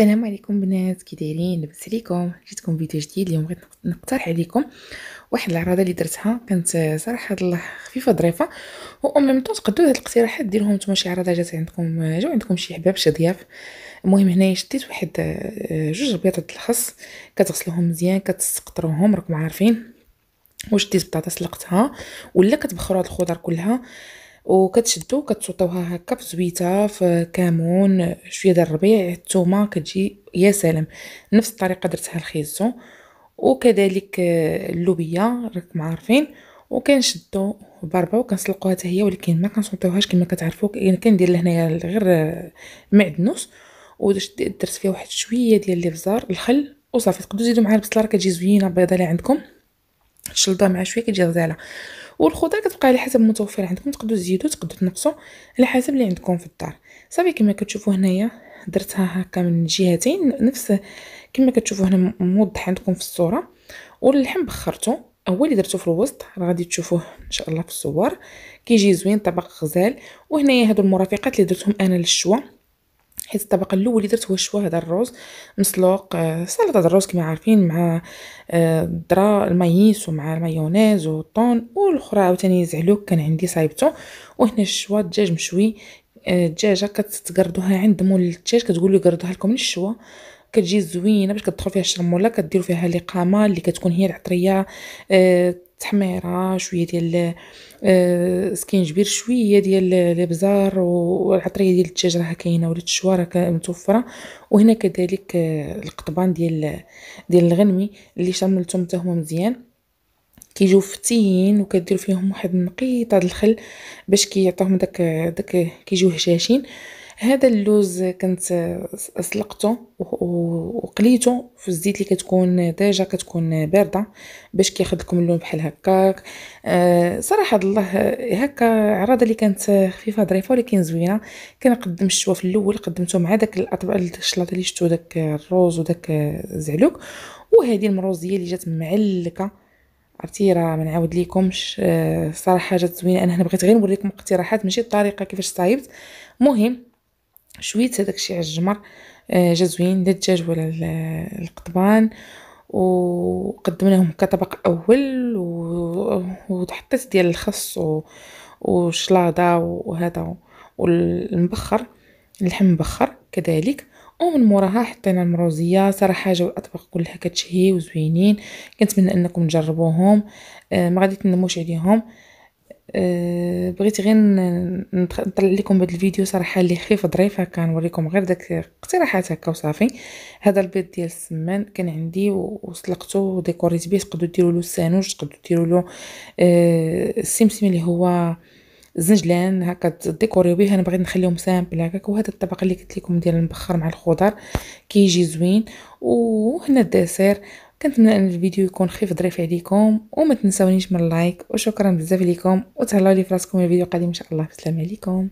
السلام عليكم بنات كي دايرين لاباس عليكم جيتكم فيديو جديد اليوم بغيت نقترح عليكم واحد العراضه اللي درتها كانت صراحه الله خفيفه ظريفه و ميم طون تقدو هاد الاقتراحات ديرهم نتوما شي عراضه جات عندكم جاو عندكم شي حباب شي ضياف المهم هنايا شديت واحد جوج بيضات الخس كتغسلوهم مزيان كتسقطروهم راكم عارفين وشديت بطاطا سلقتها ولا كتبخروا هاد الخضر كلها وكتشدو كتصوطوها هكا زويته في كامون شويه ديال الربيع الثومه كتجي يا سلام نفس الطريقه درتها الخيزو وكذلك آه، اللوبيه راكم عارفين وكنشدو بربه وكنسلقوها حتى هي ولكن ما كنسوطيوهاش كما كتعرفوا يعني كندير لهنايا غير آه، معدنوس ودرت فيها واحد شويه ديال الابزار الخل وصافي تقدروا تزيدوا معها البصله راه كتجي زوينه بيضه اللي عندكم الشلطه مع شويه كتجي غزاله والخضر كتبقى على حسب المتوفر عندكم تقدروا تزيدوا تقدروا تنقصوا على حسب اللي عندكم في الدار صافي كما كتشوفوا هنايا درتها هكا من جهتين نفس كما كتشوفوا هنا موضح عندكم في الصوره واللحم بخرته هو اللي درتو في الوسط راه غادي تشوفوه ان شاء الله في الصور كيجي زوين طبق غزال وهنايا هادو المرافقات اللي درتهم انا للشوا حيت الطبق الاول اللي درت هو الشوا هذا الرز مسلوق آه، سلطه الرز كما عارفين مع الذره المايس ومع المايونيز والطون والاخرى عاوتاني زعلوك كان عندي صايبته وهنا الشوا الدجاج مشوي الدجاجه آه، كتقردوها عند مول الدجاج كتقول له قردوها لكم للشوى كتجي زوينه باش كتدخل فيها الشرموله كديروا فيها قامه اللي كتكون هي العطريه آه، تحميره شويه ديال آه، سكينجبير شويه ديال الابزار والعطريه ديال الدجاج راه كاينه ولا الشوا راه متوفره وهنا كذلك آه، القطبان ديال ديال الغنمي اللي شملتهم حتى هما مزيان كيجيو فتين وكدير فيهم واحد النقيطه ديال الخل باش كيعطيهم داك داك كيجيو هشاشين هذا اللوز كنت سلقته وقليته في الزيت اللي كتكون ديجا كتكون بارده باش كياخذ لكم اللون بحال هكاك أه صراحه الله هكا عراضه اللي كانت خفيفه ظريفه ولكن زوينه كنقدم الشوا في الاول قدمته مع داك الاطباق الشلاطه اللي شفتو داك الروز وداك الزعلوك وهذه المروزيه اللي جات معلكه عرفتي راه ما نعاود ليكمش آه، صراحه جات زوينه انا هنا بغيت غير نوريكم اقتراحات ماشي الطريقه كيفاش صايبت مهم شويت هذاك الشيء على الجمر آه، جا زوين لا الدجاج ولا القضبان وقدمناهم كطبق اول وحطيت ديال الخس وشلاضه وهذا والمبخر اللحم مبخر كذلك ومن موراها حطينا المروزيه صراحه جاوا الاطباق كلها كتشهي وزوينين كنتمنى انكم تجربوهم آه، ما غادي تنموش عليهم آه بغيت غير نطلع لكم بهذا الفيديو صراحه اللي خفيف ظريف هكا نوريكم غير داك اقتراحات هكا وصافي هذا البيض ديال السمان كان عندي وسلقته وديكوريت به تقدروا ديروا له السانوج تقدروا ديروا له آه، السمسم اللي هو زنجلان هكا ديكوريو به انا بغيت نخليهم سامبل هكا وهذا الطبق اللي قلت لكم ديال المبخر مع الخضر كيجي زوين وهنا الدسير كنتمنى ان الفيديو يكون خفيف ظريف عليكم وما تنسونيش من اللايك وشكرا بزاف ليكم وتهلاو لي فراسكم الفيديو القادم ان شاء الله بسلام عليكم